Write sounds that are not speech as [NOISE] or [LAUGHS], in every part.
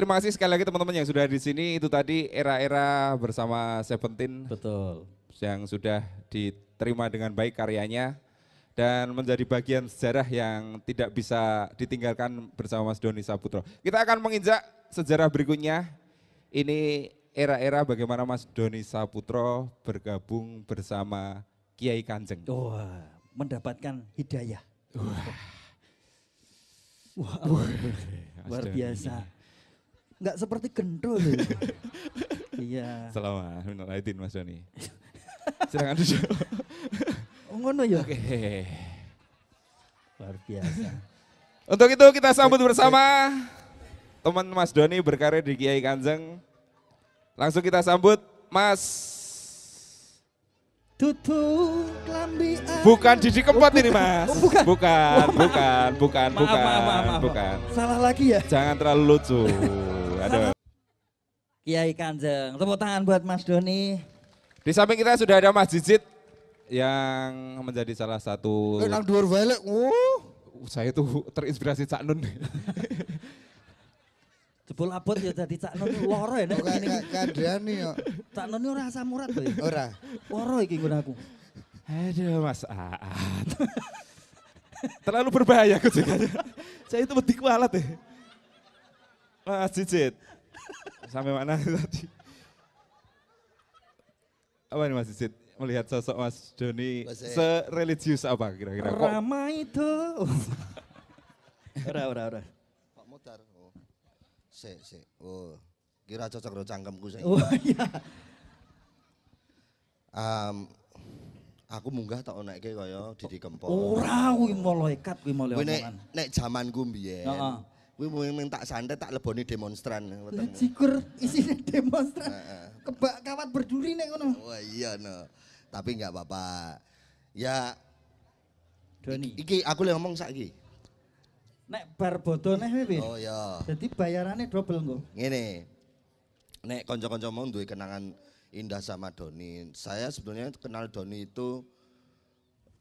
terima kasih sekali lagi teman-teman yang sudah di sini. Itu tadi era-era bersama Seventeen. Betul. Yang sudah diterima dengan baik karyanya dan menjadi bagian sejarah yang tidak bisa ditinggalkan bersama Mas Doni Saputro. Kita akan menginjak sejarah berikutnya. Ini era-era bagaimana Mas Doni Saputro bergabung bersama Kiai Kanjeng. oh, mendapatkan hidayah. Wah. Wah, Wah. luar biasa. Ini nggak seperti gendul [LAUGHS] iya. Selama minal aidin Mas Doni. [LAUGHS] Silakan dulu. Oh, ngono ya. Oke. Luar biasa. Untuk itu kita sambut eh, bersama eh. teman Mas Doni berkarya di Kiai Kanjeng. Langsung kita sambut Mas Tutu klambi Bukan Didi Kempot oh, ini mas. Oh, bukan. Bukan, oh, bukan, bukan, bukan, maaf, maaf, maaf, bukan. Salah lagi ya? Jangan terlalu lucu. [LAUGHS] Aduh. Kiai Kanjeng, tepuk tangan buat Mas Doni. Di samping kita sudah ada Mas Jijit yang menjadi salah satu. Enang dua uh Uh, Saya tuh terinspirasi Cak Nun. [LAUGHS] Jebol abot ya dadi cak non loro ya nek ini kadean nih yo. Cak non orang asam urat to Ora. Loro iki guna aku. Aduh Mas Aat. Terlalu berbahaya kejekannya. Saya itu wedi kualat deh ya. Mas cicit Sampai mana tadi? Apa ini Mas cicit Melihat sosok Mas Doni sereligius apa kira-kira? Ramai tuh ora, ora, ora. Pak Mutar. Si, si. Oh, kira cocok lo cangkemku saya Oh iya. Um, aku munggah tak ke kaya Didi Kempot. Ora mau malaikat kuwi malah omongan. Nek zaman jamanku mbiyen. Heeh. Kuwi mung tak santai tak leboni demonstran Cikur Jigur [LAUGHS] demonstran. Kebak kawat berduri nek ngono. Oh iya no. Tapi nggak apa-apa. Ya Doni. Iki aku lagi ngomong sakit Nek bar bodoh neh Oh iya. Jadi bayarannya double nggak? Gini, Nek konco-konco mau duit kenangan indah sama Doni. Saya sebenarnya kenal Doni itu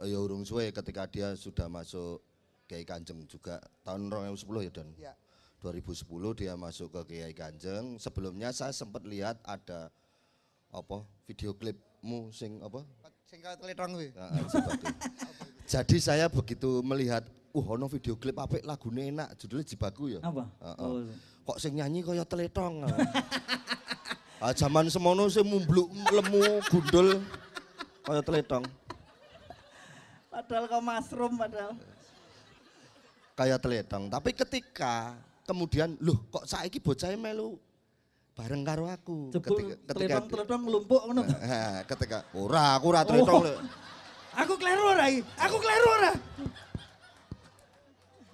ya urung suwe ketika dia sudah masuk Kiai Kanjeng juga tahun 2010 ya Don. Ya. 2010 dia masuk ke Kiai Kanjeng. Sebelumnya saya sempat lihat ada apa video klipmu sing apa? Sing kali [LAUGHS] Jadi saya begitu melihat uh ono video klip apik lagune enak judulnya Jibaku ya. Apa? Uh, uh. Oh. Kok sing nyanyi kaya teletong. ah zaman [LAUGHS] ah, semono sing mumbluk lemu gundul kaya teletong. Padahal kau masrum padahal. Kaya teletong, tapi ketika kemudian loh kok saiki bocah e melu bareng karo aku. Jebul ketika ketika teletong ngelumpuk ngono. Heeh, [LAUGHS] ketika ora aku ora teletong. Oh. Aku kleru ora Aku kleru ora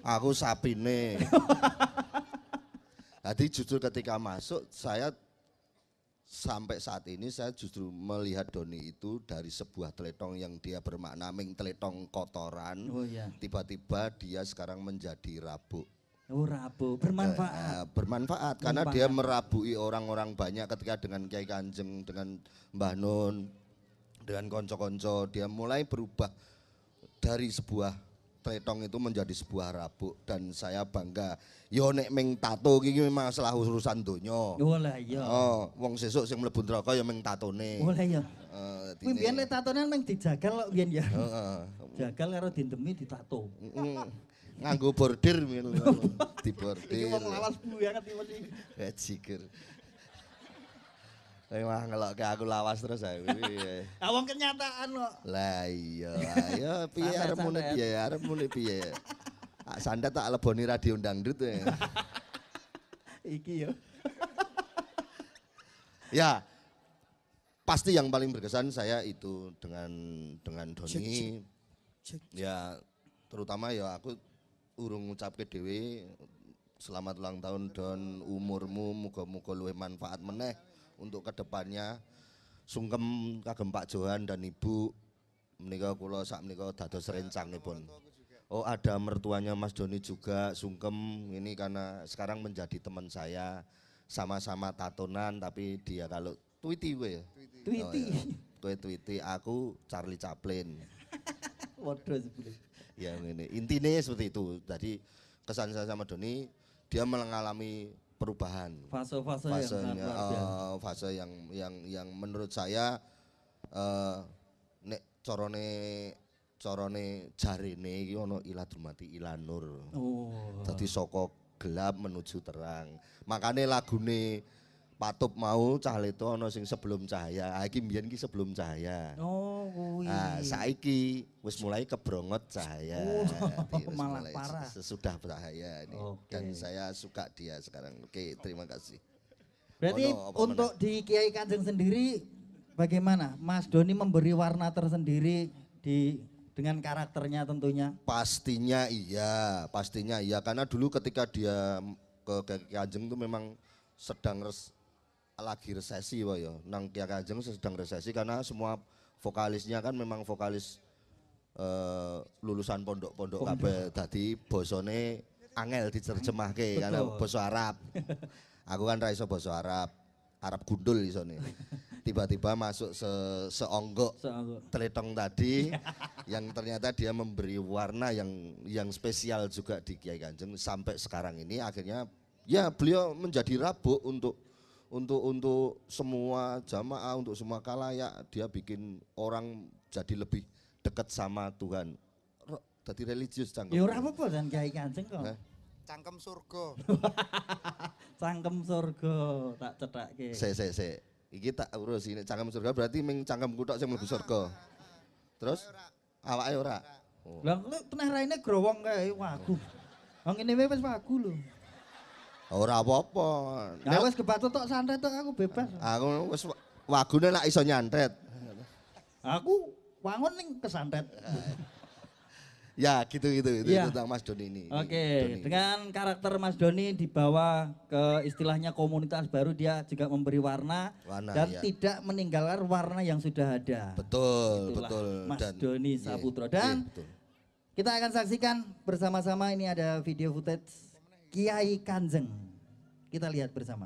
aku nih. [LAUGHS] Jadi justru ketika masuk saya sampai saat ini saya justru melihat Doni itu dari sebuah teletong yang dia bermakna ming teletong kotoran. Oh iya. Tiba-tiba dia sekarang menjadi rabuk. Oh rabu bermanfaat. Eh, eh, bermanfaat karena dia merabui orang-orang banyak ketika dengan Kiai Kanjeng, dengan Mbah Nun, dengan konco-konco dia mulai berubah dari sebuah tretong itu menjadi sebuah rabu dan saya bangga. Yo nek ming tato iki masalah urusan donya. Oh lah iya. Oh, wong sesuk sing mlebu neraka ya ming tatone. Oh lah Mungkin Uh, Kuwi biyen lek ming dijagal kok biyen ya. Heeh. Jagal karo dindemi ditato. Heeh. Nganggo bordir ngono. [LAUGHS] Dibordir. Iki wong lawas banget ya, iki. Jiger. Wah ngelok kayak aku lawas terus aku. [LAUGHS] Awang kenyataan loh. Lah iya, ayo iya. [LAUGHS] piye arep mule piye, arep mule piye. Ah tak leboni radio dangdut ya. [LAUGHS] Iki yo. ya. Pasti yang paling berkesan saya itu dengan dengan Doni. Ya terutama ya aku urung ke Dewi, selamat ulang tahun Don umurmu muga-muga luwih manfaat meneh untuk kedepannya sungkem kagem Pak Johan dan Ibu menikah kulo saat menikah dados rencang nih pun. Oh ada mertuanya Mas Doni juga sungkem ini karena sekarang menjadi teman saya sama-sama tatonan tapi dia kalau tweety gue ya. Twiti. Oh, iya. Gue tweety aku Charlie Chaplin. [LAUGHS] Waduh sebelum. Ya ini intinya seperti itu. Jadi kesan saya sama Doni dia mengalami perubahan. Fase-fase yang uh, fase yang yang yang menurut saya uh, nek corone corone jari yono ana ilatul mati ilanur. Oh. sokok soko gelap menuju terang. makanya lagu nih Patup mau cahal itu ono sing sebelum cahaya. aki ah, iki ki sebelum cahaya. Oh, Iya. saiki wis mulai kebrongot cahaya. Oh, [LAUGHS] malah mulai parah. Sesudah bahaya ini. Okay. Dan saya suka dia sekarang. Oke, okay, terima kasih. Berarti oh, no, untuk mana? di Kiai Kanjeng sendiri bagaimana? Mas Doni memberi warna tersendiri di dengan karakternya tentunya. Pastinya iya, pastinya iya karena dulu ketika dia ke Kiai Kanjeng itu memang sedang res, lagi resesi wah yo. Ya. Nang Kia Kajeng sedang resesi karena semua vokalisnya kan memang vokalis uh, lulusan pondok-pondok KB tadi bosone angel diterjemahke karena Boso Arab. [LAUGHS] Aku kan ra Boso Arab. Arab gundul isone. Tiba-tiba masuk se seonggok teletong tadi [LAUGHS] yang ternyata dia memberi warna yang yang spesial juga di Kiai Kanjeng sampai sekarang ini akhirnya ya beliau menjadi rabu untuk untuk untuk semua jamaah, untuk semua kalayak, dia bikin orang jadi lebih dekat sama Tuhan. Jadi religius cangkem. Ya orang apa pun dan kiai kancing kok. Cangkem surga. [LAUGHS] cangkem surga tak cetak ke. se se se Iki tak urus ini cangkem surga berarti ming cangkem kutok sih mlebu surga. Terus awake ora. Lah pernah raine growong kae wagu. Wong ini wis wagu lho. Ora apa-apa. Nek nah, wis kebatut tok santet tok aku bebas. Aku wis wagune lak iso nyantet. Aku wangun ning kesantet. [LAUGHS] ya gitu gitu, gitu ya. itu ya. tentang Mas Doni ini. Oke, okay. dengan karakter Mas Doni dibawa ke istilahnya komunitas baru dia juga memberi warna, warna dan ya. tidak meninggalkan warna yang sudah ada. Betul, Itulah betul. Mas dan, Doni iya, Saputra iya, dan ya, kita akan saksikan bersama-sama ini ada video footage Kiai Kanjeng. Kita lihat bersama.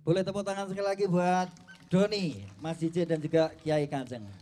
Boleh tepuk tangan sekali lagi buat Doni, Mas DJ dan juga Kiai Kanjeng.